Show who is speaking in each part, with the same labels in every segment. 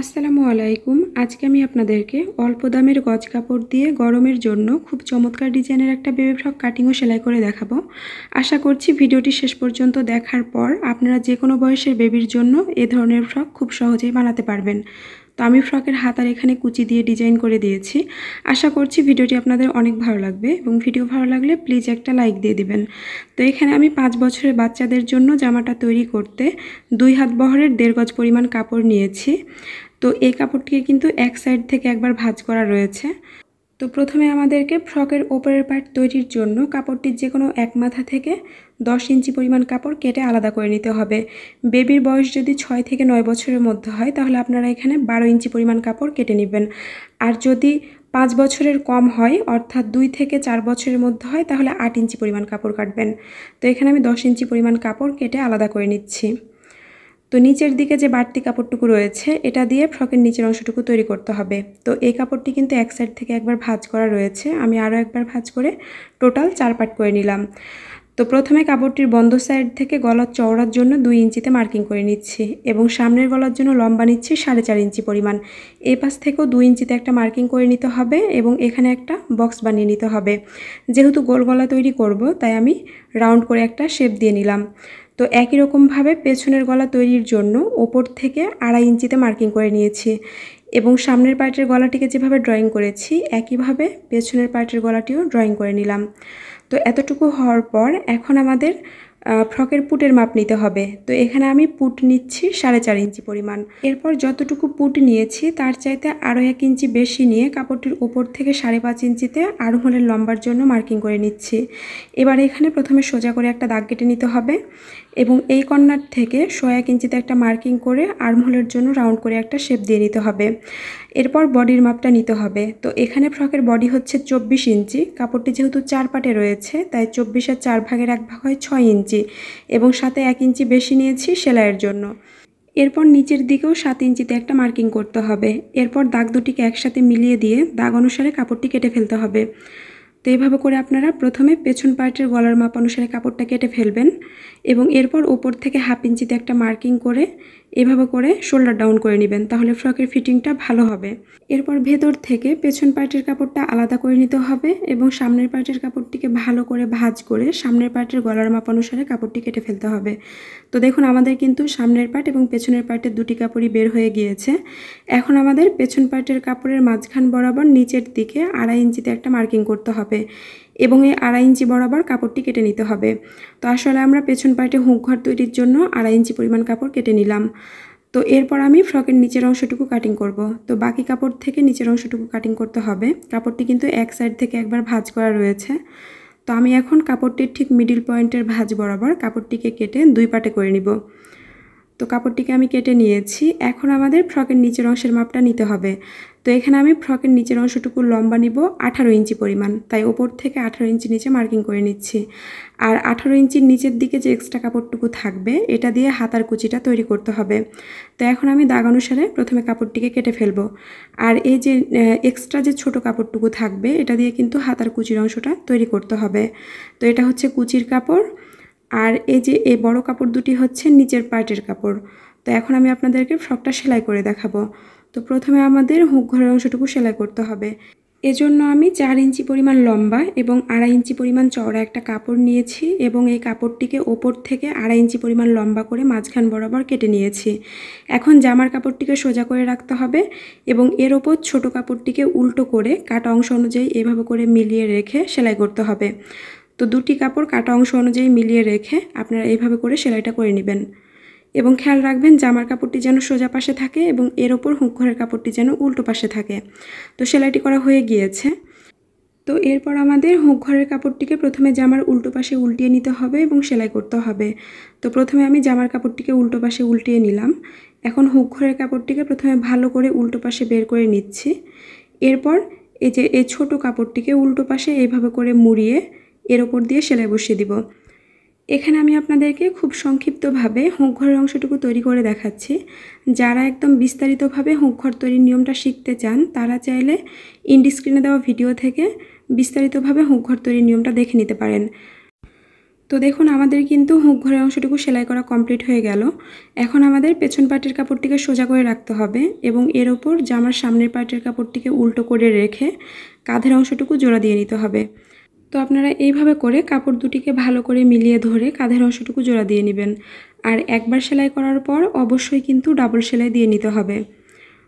Speaker 1: আসসালামু আলাইকুম আজকে আমি আপনাদেরকে অল্প দামের গজ কাপড় দিয়ে গরমের জন্য খুব চমৎকার ডিজাইনের একটা বেবি ফ্রক কাটিংও সেলাই করে দেখাবো আশা করছি ভিডিওটি শেষ পর্যন্ত দেখার পর আপনারা যে কোনো বয়সের বেবির জন্য এ ধরনের ফ্রক খুব সহজেই বানাতে পারবেন তো আমি ফ্রকের হাতার এখানে কুচি দিয়ে ডিজাইন করে দিয়েছি আশা করছি ভিডিওটি আপনাদের অনেক ভালো লাগবে এবং ভিডিও ভালো লাগলে প্লিজ একটা লাইক দিয়ে দিবেন তো এখানে আমি পাঁচ বছরের বাচ্চাদের জন্য জামাটা তৈরি করতে দুই হাত বহরের দেড় গজ পরিমাণ কাপড় নিয়েছি তো এই কাপড়টিকে কিন্তু এক সাইড থেকে একবার ভাজ করা রয়েছে তো প্রথমে আমাদেরকে ফ্রকের ওপরের পার্ট তৈরির জন্য কাপড়টির যে কোনো এক মাথা থেকে দশ ইঞ্চি পরিমাণ কাপড় কেটে আলাদা করে নিতে হবে বেবির বয়স যদি ছয় থেকে নয় বছরের মধ্যে হয় তাহলে আপনারা এখানে বারো ইঞ্চি পরিমাণ কাপড় কেটে নেবেন আর যদি পাঁচ বছরের কম হয় অর্থাৎ দুই থেকে চার বছরের মধ্যে হয় তাহলে আট ইঞ্চি পরিমাণ কাপড় কাটবেন তো এখানে আমি দশ ইঞ্চি পরিমাণ কাপড় কেটে আলাদা করে নিচ্ছি তো নিচের দিকে যে বাড়তি কাপড়টুকু রয়েছে এটা দিয়ে ফ্রকের নিচের অংশটুকু তৈরি করতে হবে তো এই কাপড়টি কিন্তু এক সাইড থেকে একবার ভাজ করা রয়েছে আমি আরও একবার ভাজ করে টোটাল চার পাট করে নিলাম তো প্রথমে কাপড়টির বন্ধ সাইড থেকে গলার চওড়ার জন্য দুই ইঞ্চিতে মার্কিং করে নিচ্ছি এবং সামনের গলার জন্য লম্বা নিচ্ছি সাড়ে চার ইঞ্চি পরিমাণ এই পাশ থেকেও দুই ইঞ্চিতে একটা মার্কিং করে নিতে হবে এবং এখানে একটা বক্স বানিয়ে নিতে হবে যেহেতু গোল গলা তৈরি করব তাই আমি রাউন্ড করে একটা শেপ দিয়ে নিলাম তো একই রকমভাবে পেছনের গলা তৈরির জন্য ওপর থেকে আড়াই ইঞ্চিতে মার্কিং করে নিয়েছি এবং সামনের পার্টের গলাটিকে যেভাবে ড্রয়িং করেছি একইভাবে পেছনের পার্টের গলাটিও ড্রয়িং করে নিলাম তো এতটুকু হওয়ার পর এখন আমাদের ফ্রকের পুটের মাপ নিতে হবে তো এখানে আমি পুট নিচ্ছি সাড়ে চার ইঞ্চি পরিমাণ এরপর যতটুকু পুট নিয়েছি তার চাইতে আরও এক ইঞ্চি বেশি নিয়ে কাপড়টির উপর থেকে সাড়ে পাঁচ ইঞ্চিতে আরও লম্বার জন্য মার্কিং করে নিচ্ছি এবার এখানে প্রথমে সোজা করে একটা দাগ কেটে নিতে হবে এবং এই কর্নার থেকে সোয়া এক ইঞ্চিতে একটা মার্কিং করে আর্মহোলের জন্য রাউন্ড করে একটা শেপ দিয়ে নিতে হবে এরপর বডির মাপটা নিতে হবে তো এখানে ফ্রকের বডি হচ্ছে চব্বিশ ইঞ্চি কাপড়টি যেহেতু চার পাটে রয়েছে তাই চব্বিশের চার ভাগের এক ভাগ হয় ছয় ইঞ্চি ইঞ্চি এবং সাথে এক ইঞ্চি বেশি নিয়েছি সেলাইয়ের জন্য এরপর নিচের দিকেও সাত ইঞ্চিতে একটা মার্কিং করতে হবে এরপর দাগ দুটিকে একসাথে মিলিয়ে দিয়ে দাগ অনুসারে কাপড়টি কেটে ফেলতে হবে তো এইভাবে করে আপনারা প্রথমে পেছন পার্টের গলার মাপ অনুসারে কাপড়টা কেটে ফেলবেন এবং এরপর ওপর থেকে হাফ ইঞ্চিতে একটা মার্কিং করে এভাবে করে শোল্ডার ডাউন করে নেবেন তাহলে ফ্রকের ফিটিংটা ভালো হবে এরপর ভেতর থেকে পেছন পার্টের কাপড়টা আলাদা করে নিতে হবে এবং সামনের পার্টের কাপড়টিকে ভালো করে ভাজ করে সামনের পার্টের গলার মাপ অনুসারে কাপড়টি কেটে ফেলতে হবে তো দেখুন আমাদের কিন্তু সামনের পার্ট এবং পেছনের পার্টের দুটি কাপড়ই বের হয়ে গিয়েছে এখন আমাদের পেছন পার্টের কাপড়ের মাঝখান বরাবর নিচের দিকে আড়াই ইঞ্চিতে একটা মার্কিং করতে হবে এবং এই আড়াই ইঞ্চি বরাবর কাপড়টি কেটে নিতে হবে তো আসলে আমরা পেছন পাটে হুঁক ঘর তৈরির জন্য আড়াই ইঞ্চি পরিমাণ কাপড় কেটে নিলাম তো এরপর আমি ফ্রকের নিচের অংশটুকু কাটিং করব তো বাকি কাপড় থেকে নিচের অংশটুকু কাটিং করতে হবে কাপড়টি কিন্তু এক সাইড থেকে একবার ভাজ করা রয়েছে তো আমি এখন কাপড়টির ঠিক মিডিল পয়েন্টের ভাজ বরাবর কাপড়টিকে কেটে দুই পাটে করে নিব তো কাপড়টিকে আমি কেটে নিয়েছি এখন আমাদের ফ্রকের নিচের অংশের মাপটা নিতে হবে তো এখানে আমি ফ্রকের নিচের অংশটুকু লম্বা নিব আঠারো ইঞ্চি পরিমাণ তাই ওপর থেকে আঠারো ইঞ্চি নিচে মার্কিং করে নিচ্ছি আর আঠারো ইঞ্চির নিচের দিকে যে এক্সট্রা কাপড়টুকু থাকবে এটা দিয়ে হাতার কুচিটা তৈরি করতে হবে তো এখন আমি দাগ অনুসারে প্রথমে কাপড়টিকে কেটে ফেলব আর এই যে এক্সট্রা যে ছোট কাপড়টুকু থাকবে এটা দিয়ে কিন্তু হাতার কুচির অংশটা তৈরি করতে হবে তো এটা হচ্ছে কুচির কাপড় আর এই যে এই বড় কাপড় দুটি হচ্ছে নিচের পার্টের কাপড় তো এখন আমি আপনাদেরকে ফ্রকটা সেলাই করে দেখাবো তো প্রথমে আমাদের হুক ঘরের অংশটুকু সেলাই করতে হবে এজন্য আমি চার ইঞ্চি পরিমাণ লম্বা এবং আড়াই ইঞ্চি পরিমাণ চওড়া একটা কাপড় নিয়েছি এবং এই কাপড়টিকে ওপর থেকে আড়াই ইঞ্চি পরিমাণ লম্বা করে মাঝখান বরাবর কেটে নিয়েছি এখন জামার কাপড়টিকে সোজা করে রাখতে হবে এবং এর ওপর ছোট কাপড়টিকে উল্টো করে কাটা অংশ অনুযায়ী এভাবে করে মিলিয়ে রেখে সেলাই করতে হবে তো দুটি কাপড় কাটা অংশ অনুযায়ী মিলিয়ে রেখে আপনারা এইভাবে করে সেলাইটা করে নেবেন এবং খেয়াল রাখবেন জামার কাপড়টি যেন সোজা পাশে থাকে এবং এর ওপর হুঁকঘরের কাপড়টি যেন উল্টো পাশে থাকে তো সেলাইটি করা হয়ে গিয়েছে তো এরপর আমাদের হুঁকঘরের কাপড়টিকে প্রথমে জামার উল্টো পাশে উল্টিয়ে নিতে হবে এবং সেলাই করতে হবে তো প্রথমে আমি জামার কাপড়টিকে উল্টো পাশে উল্টিয়ে নিলাম এখন হুঁকঘরের কাপড়টিকে প্রথমে ভালো করে উল্টো পাশে বের করে নিচ্ছি এরপর এই যে এই ছোটো কাপড়টিকে উল্টো পাশে এইভাবে করে মুড়িয়ে এর ওপর দিয়ে সেলাই বসিয়ে দিব এখানে আমি আপনাদেরকে খুব সংক্ষিপ্তভাবে হুঁকঘরের অংশটুকু তৈরি করে দেখাচ্ছি যারা একদম বিস্তারিতভাবে হুঁকঘর তৈরির নিয়মটা শিখতে চান তারা চাইলে ইন্ডিস্ক্রিনে দেওয়া ভিডিও থেকে বিস্তারিতভাবে হুঁকঘর তৈরির নিয়মটা দেখে নিতে পারেন তো দেখুন আমাদের কিন্তু ঘরের অংশটুকু সেলাই করা কমপ্লিট হয়ে গেল এখন আমাদের পেছন পাটের কাপড়টিকে সোজা করে রাখতে হবে এবং এর ওপর জামার সামনের পাটের কাপড়টিকে উল্টো করে রেখে কাঁধের অংশটুকু জোড়া দিয়ে নিতে হবে তো আপনারা এইভাবে করে কাপড় দুটিকে ভালো করে মিলিয়ে ধরে কাঁধের অংশটুকু জোড়া দিয়ে নেবেন আর একবার সেলাই করার পর অবশ্যই কিন্তু ডাবল সেলাই দিয়ে নিতে হবে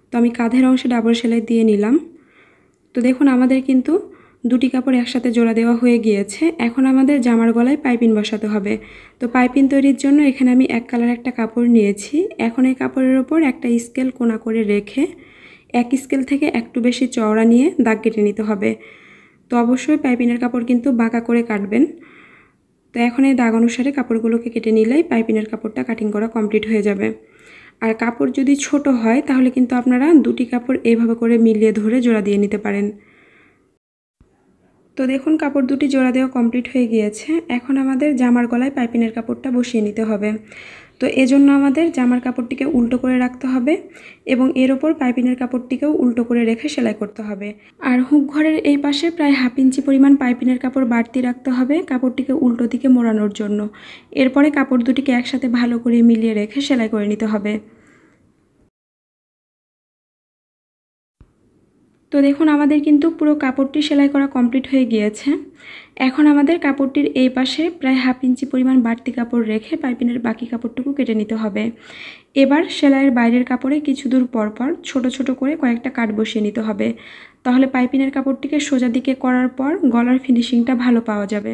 Speaker 1: তো আমি কাঁধের অংশে ডাবল সেলাই দিয়ে নিলাম তো দেখুন আমাদের কিন্তু দুটি কাপড় একসাথে জোড়া দেওয়া হয়ে গিয়েছে এখন আমাদের জামার গলায় পাইপিন বসাতে হবে তো পাইপিন তৈরির জন্য এখানে আমি এক কালার একটা কাপড় নিয়েছি এখন এই কাপড়ের ওপর একটা স্কেল কোনা করে রেখে এক স্কেল থেকে একটু বেশি চওড়া নিয়ে দাগ কেটে নিতে হবে তো অবশ্যই পাইপিনের কাপড় কিন্তু বাঁকা করে কাটবেন তো এখন এই দাগ অনুসারে কাপড়গুলোকে কেটে নিলেই পাইপিনের কাপড়টা কাটিং করা কমপ্লিট হয়ে যাবে আর কাপড় যদি ছোট হয় তাহলে কিন্তু আপনারা দুটি কাপড় এইভাবে করে মিলিয়ে ধরে জোড়া দিয়ে নিতে পারেন তো দেখুন কাপড় দুটি জোড়া দেওয়া কমপ্লিট হয়ে গিয়েছে এখন আমাদের জামার গলায় পাইপিনের কাপড়টা বসিয়ে নিতে হবে তো এজন্য আমাদের জামার কাপড়টিকে উল্টো করে রাখতে হবে এবং এর ওপর পাইপিনের কাপড়টিকেও উল্টো করে রেখে সেলাই করতে হবে আর হুক ঘরের এই পাশে প্রায় হাফ ইঞ্চি পরিমাণ পাইপিনের কাপড় বাড়তি রাখতে হবে কাপড়টিকে উল্টো দিকে মোড়ানোর জন্য এরপরে কাপড় দুটিকে একসাথে ভালো করে মিলিয়ে রেখে সেলাই করে নিতে হবে তো দেখুন আমাদের কিন্তু পুরো কাপড়টি সেলাই করা কমপ্লিট হয়ে গিয়েছে এখন আমাদের কাপড়টির এই পাশে প্রায় হাফ ইঞ্চি পরিমাণ বাড়তি কাপড় রেখে পাইপিনের বাকি কাপড়টুকু কেটে নিতে হবে এবার সেলাইয়ের বাইরের কাপড়ে কিছু দূর পরপর ছোট ছোট করে কয়েকটা কাট বসিয়ে নিতে হবে তাহলে পাইপিনের কাপড়টিকে সোজা দিকে করার পর গলার ফিনিশিংটা ভালো পাওয়া যাবে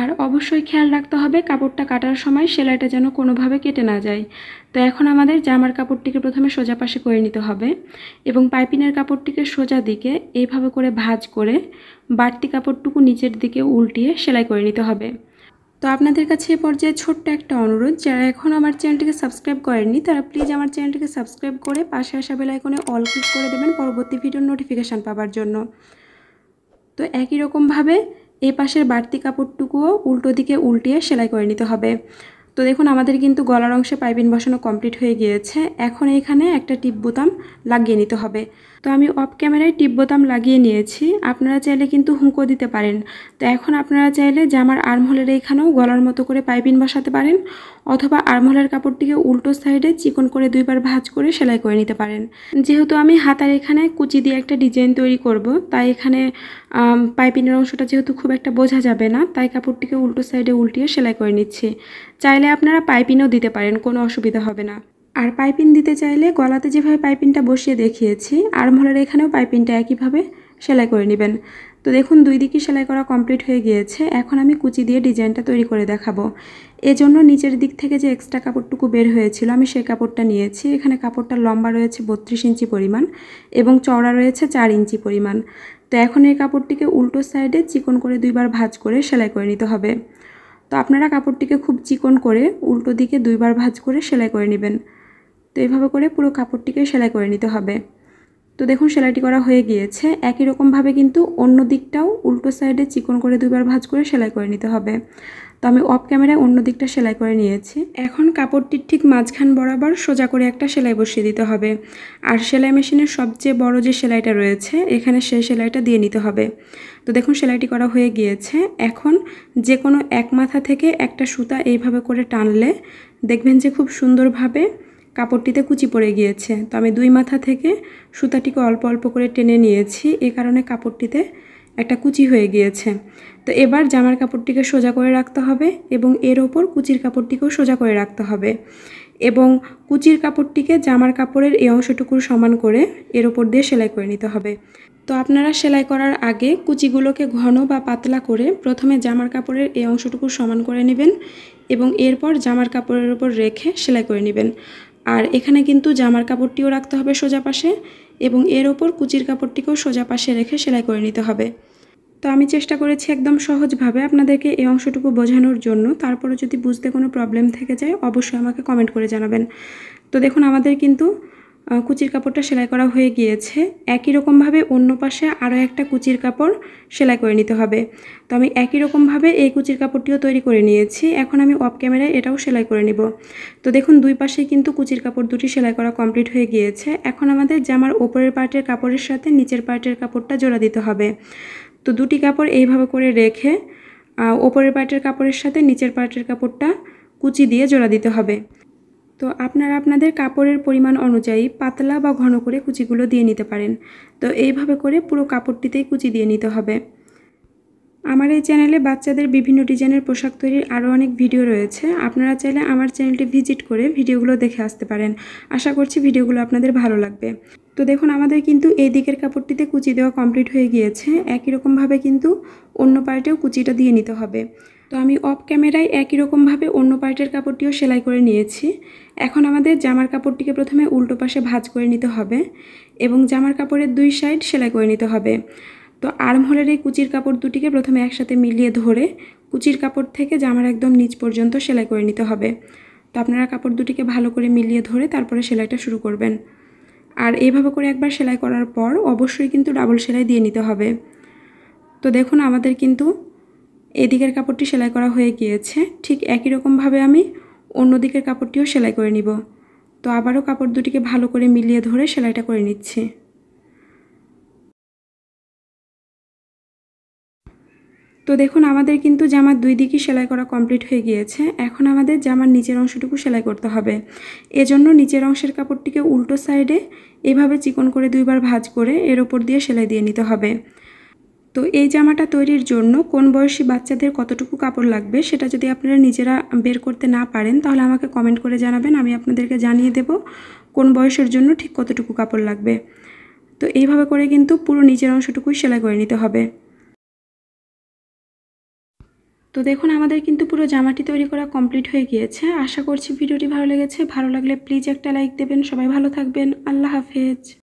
Speaker 1: আর অবশ্যই খেয়াল রাখতে হবে কাপড়টা কাটার সময় সেলাইটা যেন কোনোভাবে কেটে না যায় তো এখন আমাদের জামার কাপড়টিকে প্রথমে সোজা পাশে করে নিতে হবে এবং পাইপিনের কাপড়টিকে সোজা দিকে এইভাবে করে ভাজ করে বাড়তি কাপড়টুকু নিচের দিকে উল্টিয়ে সেলাই করে নিতে হবে তো আপনাদের কাছে এ পর্যায়ে ছোট্ট একটা অনুরোধ যারা এখন আমার চ্যানেলটিকে সাবস্ক্রাইব করেননি তারা প্লিজ আমার চ্যানেলটিকে সাবস্ক্রাইব করে পাশে আসা বেলাইকনে অল ক্লিক করে দেবেন পরবর্তী ভিডিওর নোটিফিকেশান পাওয়ার জন্য তো একই রকমভাবে এই পাশের বাড়তি কাপড়টুকুও উল্টো দিকে উল্টিয়ে সেলাই করে নিতে হবে তো দেখুন আমাদের কিন্তু গলার অংশে পাইপিন বসানো কমপ্লিট হয়ে গিয়েছে এখন এখানে একটা টিপ বোতাম লাগিয়ে নিতে হবে তো আমি অফ ক্যামেরায় টিপ বোতাম লাগিয়ে নিয়েছি আপনারা চাইলে কিন্তু হুঁকো দিতে পারেন তো এখন আপনারা চাইলে জামার আর্মহোলের এইখানেও গলার মতো করে পাইপিন বসাতে পারেন অথবা আর্মহোলের কাপড়টিকে উল্টো সাইডে চিকন করে দুইবার ভাজ করে সেলাই করে নিতে পারেন যেহেতু আমি হাতার এখানে কুচি দিয়ে একটা ডিজাইন তৈরি করব তাই এখানে পাইপিনের অংশটা যেহেতু খুব একটা বোঝা যাবে না তাই কাপড়টিকে উল্টো সাইডে উল্টিয়ে সেলাই করে নিচ্ছি চাইলে আপনারা পাইপিনও দিতে পারেন কোনো অসুবিধা হবে না আর পাইপিন দিতে চাইলে গলাতে যেভাবে পাইপিনটা বসিয়ে দেখিয়েছি আর্মহোলের এখানেও পাইপিনটা একইভাবে সেলাই করে নেবেন তো দেখুন দুই দিকে সেলাই করা কমপ্লিট হয়ে গিয়েছে এখন আমি কুচি দিয়ে ডিজাইনটা তৈরি করে দেখাবো এজন্য নিচের দিক থেকে যে এক্সট্রা কাপড়টুকু বের হয়েছিল আমি সেই কাপড়টা নিয়েছি এখানে কাপড়টা লম্বা রয়েছে বত্রিশ ইঞ্চি পরিমাণ এবং চওড়া রয়েছে চার ইঞ্চি পরিমাণ তো এখন এই কাপড়টিকে উল্টো সাইডে চিকন করে দুইবার ভাজ করে সেলাই করে নিতে হবে তো আপনারা কাপড়টিকে খুব চিকন করে উল্টো দিকে দুইবার ভাজ করে সেলাই করে নেবেন তো এইভাবে করে পুরো কাপড়টিকে সেলাই করে নিতে হবে তো দেখুন সেলাইটি করা হয়ে গিয়েছে একই রকমভাবে কিন্তু অন্য দিকটাও উল্টো সাইডে চিকন করে দুবার ভাঁজ করে সেলাই করে নিতে হবে তো আমি অফ ক্যামেরায় অন্য দিকটা সেলাই করে নিয়েছি এখন কাপড়টির ঠিক মাঝখান বরাবর সোজা করে একটা সেলাই বসিয়ে দিতে হবে আর সেলাই মেশিনের সবচেয়ে বড় যে সেলাইটা রয়েছে এখানে সেই সেলাইটা দিয়ে নিতে হবে তো দেখুন সেলাইটি করা হয়ে গিয়েছে এখন যে কোনো এক মাথা থেকে একটা সুতা এইভাবে করে টানলে দেখবেন যে খুব সুন্দরভাবে কাপড়টিতে কুচি পড়ে গিয়েছে তো আমি দুই মাথা থেকে সুতাটিকে অল্প অল্প করে টেনে নিয়েছি এ কারণে কাপড়টিতে একটা কুচি হয়ে গিয়েছে তো এবার জামার কাপড়টিকে সোজা করে রাখতে হবে এবং এর ওপর কুচির কাপড়টিকেও সোজা করে রাখতে হবে এবং কুচির কাপড়টিকে জামার কাপড়ের এই অংশটুকুর সমান করে এর ওপর দিয়ে সেলাই করে নিতে হবে তো আপনারা সেলাই করার আগে কুচিগুলোকে ঘন বা পাতলা করে প্রথমে জামার কাপড়ের এই অংশটুকু সমান করে নেবেন এবং এরপর জামার কাপড়ের ওপর রেখে সেলাই করে নেবেন আর এখানে কিন্তু জামার কাপড়টিও রাখতে হবে সোজা পাশে এবং এর ওপর কুচির কাপড়টিকেও সোজা পাশে রেখে সেলাই করে নিতে হবে তো আমি চেষ্টা করেছি একদম সহজভাবে আপনাদেরকে এই অংশটুকু বোঝানোর জন্য তারপরে যদি বুঝতে কোনো প্রবলেম থেকে যায় অবশ্যই আমাকে কমেন্ট করে জানাবেন তো দেখুন আমাদের কিন্তু কুচির কাপড়টা সেলাই করা হয়ে গিয়েছে একই রকমভাবে অন্য পাশে আরও একটা কুচির কাপড় সেলাই করে নিতে হবে তো আমি একই রকমভাবে এই কুচির কাপড়টিও তৈরি করে নিয়েছি এখন আমি অফ ক্যামেরায় এটাও সেলাই করে নিব তো দেখুন দুই পাশে কিন্তু কুচির কাপড় দুটি সেলাই করা কমপ্লিট হয়ে গিয়েছে এখন আমাদের জামার ওপরের পার্টের কাপড়ের সাথে নিচের পার্টের কাপড়টা জোড়া দিতে হবে তো দুটি কাপড় এইভাবে করে রেখে ওপরের পার্টের কাপড়ের সাথে নিচের পার্টের কাপড়টা কুচি দিয়ে জোড়া দিতে হবে তো আপনারা আপনাদের কাপড়ের পরিমাণ অনুযায়ী পাতলা বা ঘন করে কুচিগুলো দিয়ে নিতে পারেন তো এইভাবে করে পুরো কাপড়টিতেই কুচি দিয়ে নিতে হবে আমার এই চ্যানেলে বাচ্চাদের বিভিন্ন ডিজাইনের পোশাক তৈরির আরও অনেক ভিডিও রয়েছে আপনারা চাইলে আমার চ্যানেলটি ভিজিট করে ভিডিওগুলো দেখে আসতে পারেন আশা করছি ভিডিওগুলো আপনাদের ভালো লাগবে তো দেখুন আমাদের কিন্তু এই দিকের কাপড়টিতে কুচি দেওয়া কমপ্লিট হয়ে গিয়েছে একই রকমভাবে কিন্তু অন্য পার্টেও কুচিটা দিয়ে নিতে হবে তো আমি অফ ক্যামেরায় একই রকমভাবে অন্য পার্টের কাপড়টিও সেলাই করে নিয়েছি এখন আমাদের জামার কাপড়টিকে প্রথমে উল্টো পাশে ভাঁজ করে নিতে হবে এবং জামার কাপড়ের দুই সাইড সেলাই করে নিতে হবে তো আর্মহোলের এই কুচির কাপড় দুটিকে প্রথমে একসাথে মিলিয়ে ধরে কুচির কাপড় থেকে জামার একদম নিচ পর্যন্ত সেলাই করে নিতে হবে তো আপনারা কাপড় দুটিকে ভালো করে মিলিয়ে ধরে তারপরে সেলাইটা শুরু করবেন আর এইভাবে করে একবার সেলাই করার পর অবশ্যই কিন্তু ডাবল সেলাই দিয়ে নিতে হবে তো দেখুন আমাদের কিন্তু এদিকের কাপড়টি সেলাই করা হয়ে গিয়েছে ঠিক একই রকমভাবে আমি অন্য দিকের কাপড়টিও সেলাই করে নিব তো আবারও কাপড় দুটিকে ভালো করে মিলিয়ে ধরে সেলাইটা করে নিচ্ছি তো দেখুন আমাদের কিন্তু জামার দুই দিকই সেলাই করা কমপ্লিট হয়ে গিয়েছে এখন আমাদের জামার নিচের অংশটুকু সেলাই করতে হবে এজন্য নিচের অংশের কাপড়টিকে উল্টো সাইডে এভাবে চিকন করে দুইবার ভাঁজ করে এর ওপর দিয়ে সেলাই দিয়ে নিতে হবে তো এই জামাটা তৈরির জন্য কোন বয়সী বাচ্চাদের কতটুকু কাপড় লাগবে সেটা যদি আপনারা নিজেরা বের করতে না পারেন তাহলে আমাকে কমেন্ট করে জানাবেন আমি আপনাদেরকে জানিয়ে দেব কোন বয়সের জন্য ঠিক কতটুকু কাপড় লাগবে তো এইভাবে করে কিন্তু পুরো নিজের অংশটুকুই সেলাই করে নিতে হবে তো দেখুন আমাদের কিন্তু পুরো জামাটি তৈরি করা কমপ্লিট হয়ে গিয়েছে আশা করছি ভিডিওটি ভালো লেগেছে ভালো লাগলে প্লিজ একটা লাইক দেবেন সবাই ভালো থাকবেন আল্লাহ হাফেজ